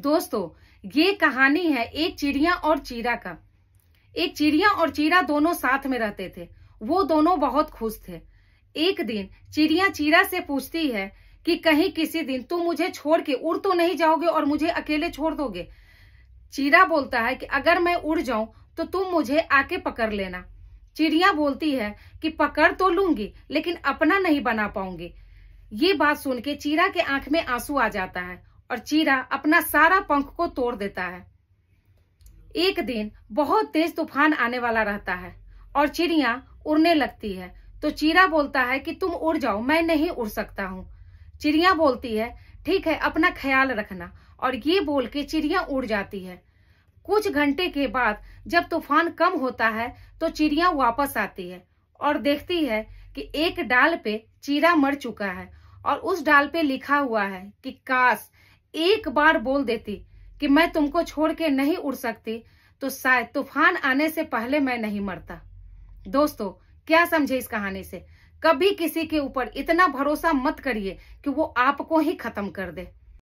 दोस्तों ये कहानी है एक चिड़िया और चीरा का एक चिड़िया और चीरा दोनों साथ में रहते थे वो दोनों बहुत खुश थे एक दिन चिड़िया चीरा से पूछती है कि कहीं किसी दिन तुम मुझे छोड़ के उड़ तो नहीं जाओगे और मुझे अकेले छोड़ दोगे चीरा बोलता है कि अगर मैं उड़ जाऊं तो तुम मुझे आके पकड़ लेना चिड़िया बोलती है कि पकड़ तो लूंगी लेकिन अपना नहीं बना पाऊंगी ये बात सुन के चीरा के आंख में आंसू आ जाता है और चीरा अपना सारा पंख को तोड़ देता है एक दिन बहुत तेज तूफान आने वाला रहता है और चिड़िया उड़ने लगती है तो चीरा बोलता है कि तुम उड़ जाओ मैं नहीं उड़ सकता हूँ चिड़िया बोलती है ठीक है अपना ख्याल रखना और ये बोल के चिड़िया उड़ जाती है कुछ घंटे के बाद जब तूफान कम होता है तो चिड़िया वापस आती है और देखती है कि एक डाल पे चीरा मर चुका है और उस डाल पे लिखा हुआ है कि काश एक बार बोल देती कि मैं तुमको छोड़ के नहीं उड़ सकती तो शायद तूफान आने से पहले मैं नहीं मरता दोस्तों क्या समझे इस कहानी से कभी किसी के ऊपर इतना भरोसा मत करिए कि वो आपको ही खत्म कर दे